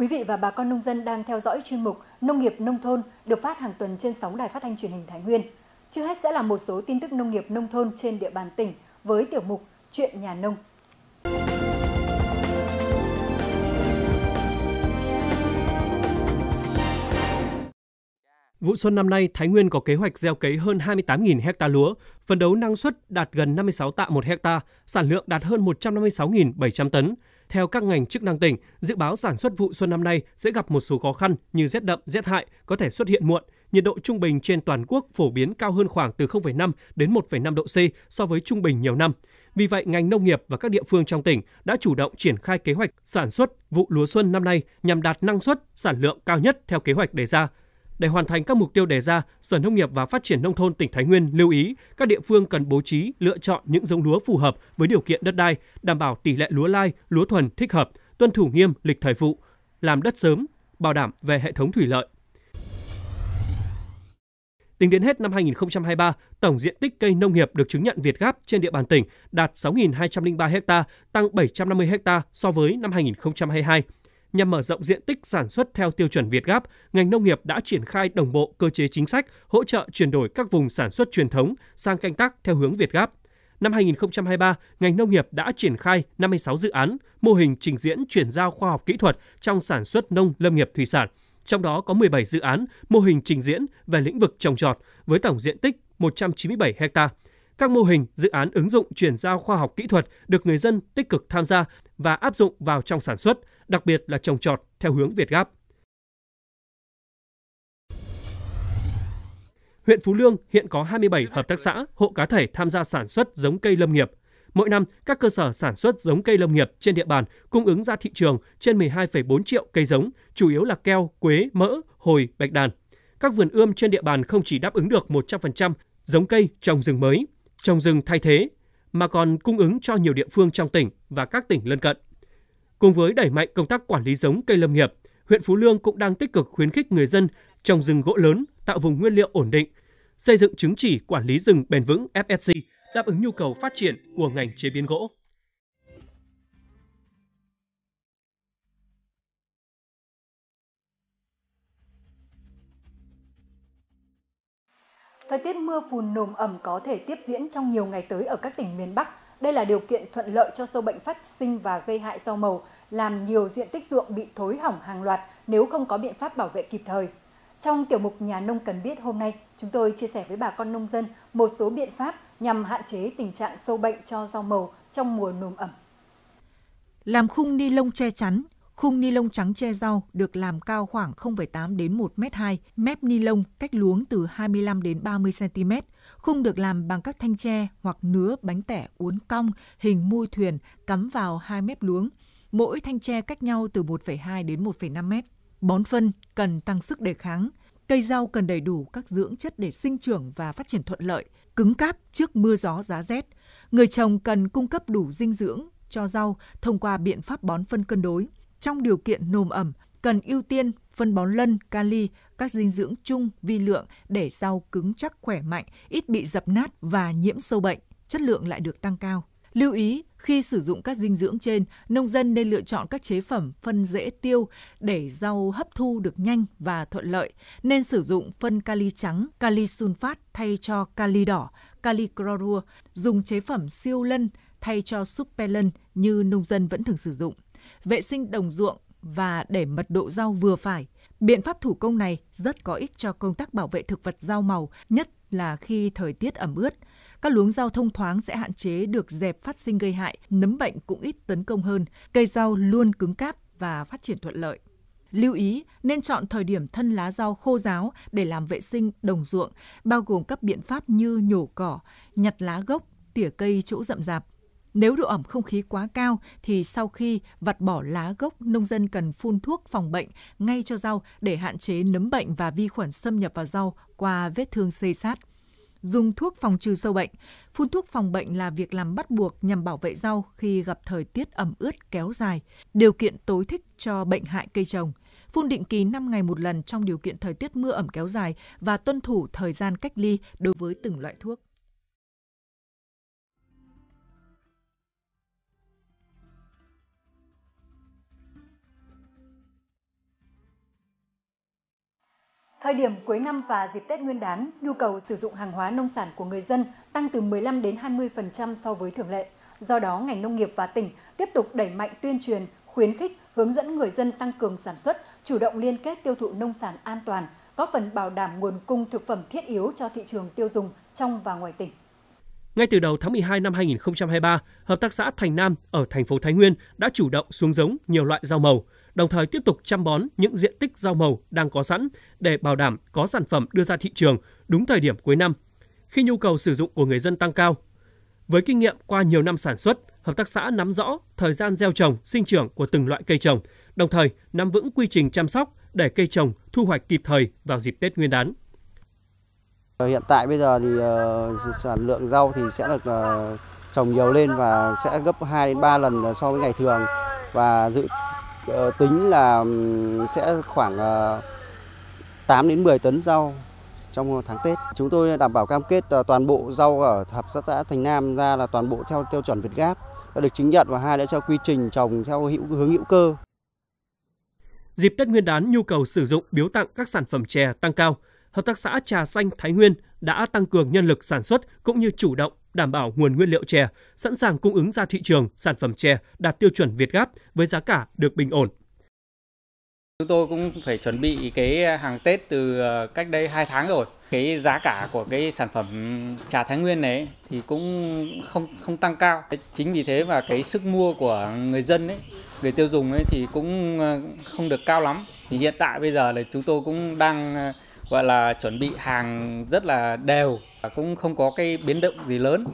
Quý vị và bà con nông dân đang theo dõi chuyên mục Nông nghiệp nông thôn được phát hàng tuần trên sóng Đài Phát thanh Truyền hình Thái Nguyên. Trước hết sẽ là một số tin tức nông nghiệp nông thôn trên địa bàn tỉnh với tiểu mục Chuyện nhà nông. Vụ xuân năm nay, Thái Nguyên có kế hoạch gieo cấy hơn 28.000 ha lúa, phấn đấu năng suất đạt gần 56 tạ một hecta, sản lượng đạt hơn 156.700 tấn. Theo các ngành chức năng tỉnh, dự báo sản xuất vụ xuân năm nay sẽ gặp một số khó khăn như rét đậm, rét hại có thể xuất hiện muộn. Nhiệt độ trung bình trên toàn quốc phổ biến cao hơn khoảng từ 0,5 đến 1,5 độ C so với trung bình nhiều năm. Vì vậy, ngành nông nghiệp và các địa phương trong tỉnh đã chủ động triển khai kế hoạch sản xuất vụ lúa xuân năm nay nhằm đạt năng suất, sản lượng cao nhất theo kế hoạch đề ra. Để hoàn thành các mục tiêu đề ra, Sở Nông nghiệp và Phát triển Nông thôn tỉnh Thái Nguyên lưu ý các địa phương cần bố trí, lựa chọn những giống lúa phù hợp với điều kiện đất đai, đảm bảo tỷ lệ lúa lai, lúa thuần thích hợp, tuân thủ nghiêm lịch thời vụ, làm đất sớm, bảo đảm về hệ thống thủy lợi. Tính đến hết năm 2023, tổng diện tích cây nông nghiệp được chứng nhận Việt Gáp trên địa bàn tỉnh đạt 6.203 ha, tăng 750 ha so với năm 2022 nhằm mở rộng diện tích sản xuất theo tiêu chuẩn Việt Gáp, ngành nông nghiệp đã triển khai đồng bộ cơ chế chính sách hỗ trợ chuyển đổi các vùng sản xuất truyền thống sang canh tác theo hướng Việt Gáp. Năm 2023, ngành nông nghiệp đã triển khai 56 dự án, mô hình trình diễn chuyển giao khoa học kỹ thuật trong sản xuất nông lâm nghiệp thủy sản, trong đó có 17 dự án mô hình trình diễn về lĩnh vực trồng trọt với tổng diện tích 197 ha. Các mô hình, dự án ứng dụng chuyển giao khoa học kỹ thuật được người dân tích cực tham gia và áp dụng vào trong sản xuất, đặc biệt là trồng trọt theo hướng Việt Gáp. Huyện Phú Lương hiện có 27 hợp tác xã, hộ cá thể tham gia sản xuất giống cây lâm nghiệp. Mỗi năm, các cơ sở sản xuất giống cây lâm nghiệp trên địa bàn cung ứng ra thị trường trên 12,4 triệu cây giống, chủ yếu là keo, quế, mỡ, hồi, bạch đàn. Các vườn ươm trên địa bàn không chỉ đáp ứng được 100% giống cây trồng rừng mới, trồng rừng thay thế, mà còn cung ứng cho nhiều địa phương trong tỉnh và các tỉnh lân cận. Cùng với đẩy mạnh công tác quản lý giống cây lâm nghiệp, huyện Phú Lương cũng đang tích cực khuyến khích người dân trồng rừng gỗ lớn, tạo vùng nguyên liệu ổn định, xây dựng chứng chỉ quản lý rừng bền vững FSC đáp ứng nhu cầu phát triển của ngành chế biến gỗ. Thời tiết mưa phùn nồm ẩm có thể tiếp diễn trong nhiều ngày tới ở các tỉnh miền Bắc. Đây là điều kiện thuận lợi cho sâu bệnh phát sinh và gây hại rau màu, làm nhiều diện tích ruộng bị thối hỏng hàng loạt nếu không có biện pháp bảo vệ kịp thời. Trong tiểu mục Nhà nông cần biết hôm nay, chúng tôi chia sẻ với bà con nông dân một số biện pháp nhằm hạn chế tình trạng sâu bệnh cho rau màu trong mùa nồm ẩm. Làm khung ni lông che chắn, Khung ni lông trắng che rau được làm cao khoảng 0,8 đến 1 m 2, mép ni lông cách luống từ 25 đến 30 cm. Khung được làm bằng các thanh tre hoặc nứa bánh tẻ uốn cong, hình mui thuyền cắm vào hai mép luống. Mỗi thanh tre cách nhau từ 1,2 đến 1,5 mét. Bón phân cần tăng sức đề kháng. Cây rau cần đầy đủ các dưỡng chất để sinh trưởng và phát triển thuận lợi, cứng cáp trước mưa gió giá rét. Người trồng cần cung cấp đủ dinh dưỡng cho rau thông qua biện pháp bón phân cân đối – trong điều kiện nồm ẩm, cần ưu tiên phân bón lân, kali, các dinh dưỡng chung, vi lượng để rau cứng chắc khỏe mạnh, ít bị dập nát và nhiễm sâu bệnh, chất lượng lại được tăng cao. Lưu ý, khi sử dụng các dinh dưỡng trên, nông dân nên lựa chọn các chế phẩm phân dễ tiêu để rau hấp thu được nhanh và thuận lợi. Nên sử dụng phân kali trắng, kali sunfat thay cho kali đỏ, kali clorua dùng chế phẩm siêu lân thay cho supelin như nông dân vẫn thường sử dụng vệ sinh đồng ruộng và để mật độ rau vừa phải. Biện pháp thủ công này rất có ích cho công tác bảo vệ thực vật rau màu, nhất là khi thời tiết ẩm ướt. Các luống rau thông thoáng sẽ hạn chế được dẹp phát sinh gây hại, nấm bệnh cũng ít tấn công hơn, cây rau luôn cứng cáp và phát triển thuận lợi. Lưu ý nên chọn thời điểm thân lá rau khô ráo để làm vệ sinh đồng ruộng, bao gồm các biện pháp như nhổ cỏ, nhặt lá gốc, tỉa cây chỗ rậm rạp, nếu độ ẩm không khí quá cao thì sau khi vặt bỏ lá gốc, nông dân cần phun thuốc phòng bệnh ngay cho rau để hạn chế nấm bệnh và vi khuẩn xâm nhập vào rau qua vết thương xây sát dùng thuốc phòng trừ sâu bệnh. Phun thuốc phòng bệnh là việc làm bắt buộc nhằm bảo vệ rau khi gặp thời tiết ẩm ướt kéo dài, điều kiện tối thích cho bệnh hại cây trồng. Phun định kỳ 5 ngày một lần trong điều kiện thời tiết mưa ẩm kéo dài và tuân thủ thời gian cách ly đối với từng loại thuốc. Thời điểm cuối năm và dịp Tết Nguyên đán, nhu cầu sử dụng hàng hóa nông sản của người dân tăng từ 15 đến 20% so với thường lệ. Do đó, ngành nông nghiệp và tỉnh tiếp tục đẩy mạnh tuyên truyền, khuyến khích, hướng dẫn người dân tăng cường sản xuất, chủ động liên kết tiêu thụ nông sản an toàn, góp phần bảo đảm nguồn cung thực phẩm thiết yếu cho thị trường tiêu dùng trong và ngoài tỉnh. Ngay từ đầu tháng 12 năm 2023, Hợp tác xã Thành Nam ở thành phố Thái Nguyên đã chủ động xuống giống nhiều loại rau màu – đồng thời tiếp tục chăm bón những diện tích rau màu đang có sẵn để bảo đảm có sản phẩm đưa ra thị trường đúng thời điểm cuối năm, khi nhu cầu sử dụng của người dân tăng cao. Với kinh nghiệm qua nhiều năm sản xuất, hợp tác xã nắm rõ thời gian gieo trồng, sinh trưởng của từng loại cây trồng, đồng thời nắm vững quy trình chăm sóc để cây trồng thu hoạch kịp thời vào dịp Tết Nguyên đán. Ờ, hiện tại bây giờ thì uh, sản lượng rau thì sẽ được uh, trồng nhiều lên và sẽ gấp 2 đến 3 lần so với ngày thường và dự Ờ, tính là sẽ khoảng 8 ờ, đến 10 tấn rau trong tháng Tết. Chúng tôi đảm bảo cam kết ờ, toàn bộ rau ở hợp tác xã Thành Nam ra là toàn bộ theo tiêu chuẩn Việt Gáp đã được chứng nhận và hai đã theo quy trình trồng theo hữu, hướng hữu cơ. Dịp Tết Nguyên đán nhu cầu sử dụng biếu tặng các sản phẩm chè tăng cao, hợp tác xã Trà Xanh Thái Nguyên đã tăng cường nhân lực sản xuất cũng như chủ động đảm bảo nguồn nguyên liệu chè, sẵn sàng cung ứng ra thị trường sản phẩm chè đạt tiêu chuẩn Việt Gáp với giá cả được bình ổn. Chúng tôi cũng phải chuẩn bị cái hàng Tết từ ờ, cách đây 2 tháng rồi. Cái giá cả của cái sản phẩm trà Thái Nguyên này thì cũng không không tăng cao. Chính vì thế mà cái sức mua của người dân ấy, người tiêu dùng ấy thì cũng ờ, không được cao lắm. Thì hiện tại bây giờ là chúng tôi cũng đang ờ, gọi là chuẩn bị hàng rất là đều cũng không có cái biến động gì lớn.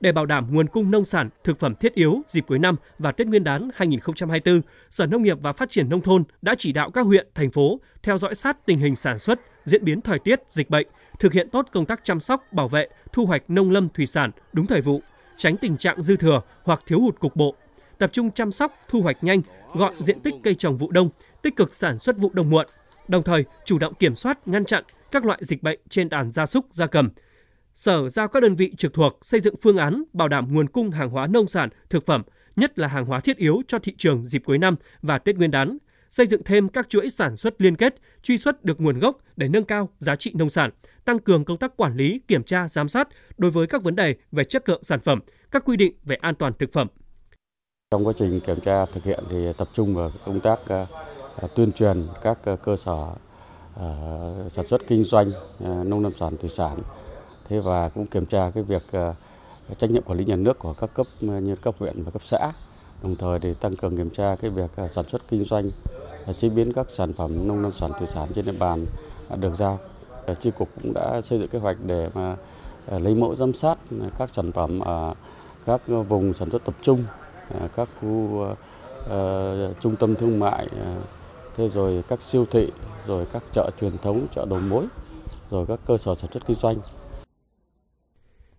Để bảo đảm nguồn cung nông sản, thực phẩm thiết yếu dịp cuối năm và Tết Nguyên đán 2024, Sở Nông nghiệp và Phát triển Nông thôn đã chỉ đạo các huyện, thành phố theo dõi sát tình hình sản xuất, diễn biến thời tiết, dịch bệnh, thực hiện tốt công tác chăm sóc, bảo vệ, thu hoạch nông lâm thủy sản đúng thời vụ, tránh tình trạng dư thừa hoặc thiếu hụt cục bộ, tập trung chăm sóc, thu hoạch nhanh, gọn diện tích cây trồng vụ đông, tích cực sản xuất vụ đông muộn, đồng thời chủ động kiểm soát, ngăn chặn các loại dịch bệnh trên đàn gia súc, gia cầm, Sở giao các đơn vị trực thuộc xây dựng phương án bảo đảm nguồn cung hàng hóa nông sản, thực phẩm, nhất là hàng hóa thiết yếu cho thị trường dịp cuối năm và Tết Nguyên đán, xây dựng thêm các chuỗi sản xuất liên kết, truy xuất được nguồn gốc để nâng cao giá trị nông sản, tăng cường công tác quản lý, kiểm tra, giám sát đối với các vấn đề về chất lượng sản phẩm, các quy định về an toàn thực phẩm. Trong quá trình kiểm tra thực hiện thì tập trung vào công tác ờ, ờ, tuyên truyền các ờ, cơ sở sản xuất kinh doanh nông lâm sản thủy sản thế và cũng kiểm tra cái việc ờ, trách nhiệm quản lý nhà nước của các cấp ờ, như cấp huyện và cấp xã đồng thời thì tăng cường kiểm tra cái việc ờ, sản xuất kinh doanh chế biến các sản phẩm nông lâm sản thủy sản trên địa bàn được giao chi cục cũng đã xây dựng kế hoạch để mà lấy mẫu giám sát các sản phẩm ở các vùng sản xuất tập trung các khu uh, trung tâm thương mại thế rồi các siêu thị rồi các chợ truyền thống chợ đầu mối rồi các cơ sở sản xuất kinh doanh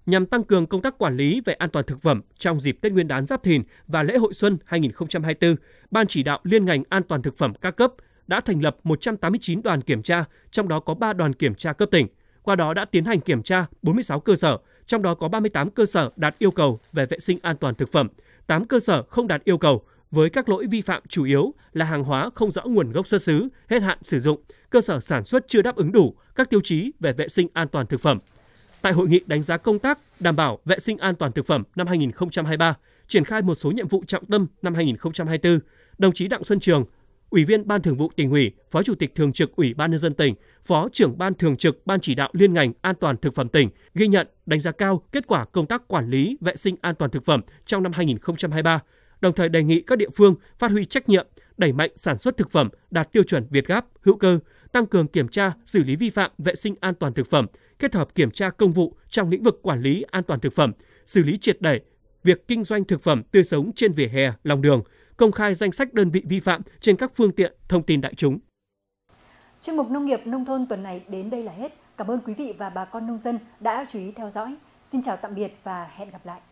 nhằm tăng cường công tác quản lý về an toàn thực phẩm trong dịp Tết Nguyên đán Giáp Thìn và lễ hội xuân 2024, Ban chỉ đạo liên ngành an toàn thực phẩm các cấp đã thành lập 189 đoàn kiểm tra, trong đó có 3 đoàn kiểm tra cấp tỉnh. Qua đó đã tiến hành kiểm tra 46 cơ sở, trong đó có 38 cơ sở đạt yêu cầu về vệ sinh an toàn thực phẩm, 8 cơ sở không đạt yêu cầu với các lỗi vi phạm chủ yếu là hàng hóa không rõ nguồn gốc xuất xứ, hết hạn sử dụng, cơ sở sản xuất chưa đáp ứng đủ các tiêu chí về vệ sinh an toàn thực phẩm. Tại hội nghị đánh giá công tác đảm bảo vệ sinh an toàn thực phẩm năm 2023, triển khai một số nhiệm vụ trọng tâm năm 2024, đồng chí Đặng Xuân Trường, Ủy viên Ban Thường vụ Tỉnh ủy, Phó Chủ tịch Thường trực Ủy ban nhân dân tỉnh, Phó trưởng Ban Thường trực Ban chỉ đạo liên ngành an toàn thực phẩm tỉnh ghi nhận, đánh giá cao kết quả công tác quản lý vệ sinh an toàn thực phẩm trong năm 2023, đồng thời đề nghị các địa phương phát huy trách nhiệm, đẩy mạnh sản xuất thực phẩm đạt tiêu chuẩn Việt Gáp, hữu cơ, tăng cường kiểm tra, xử lý vi phạm vệ sinh an toàn thực phẩm, kết hợp kiểm tra công vụ trong lĩnh vực quản lý an toàn thực phẩm, xử lý triệt để việc kinh doanh thực phẩm tươi sống trên vỉa hè, lòng đường, công khai danh sách đơn vị vi phạm trên các phương tiện thông tin đại chúng. Chuyên mục nông nghiệp nông thôn tuần này đến đây là hết. Cảm ơn quý vị và bà con nông dân đã chú ý theo dõi. Xin chào tạm biệt và hẹn gặp lại.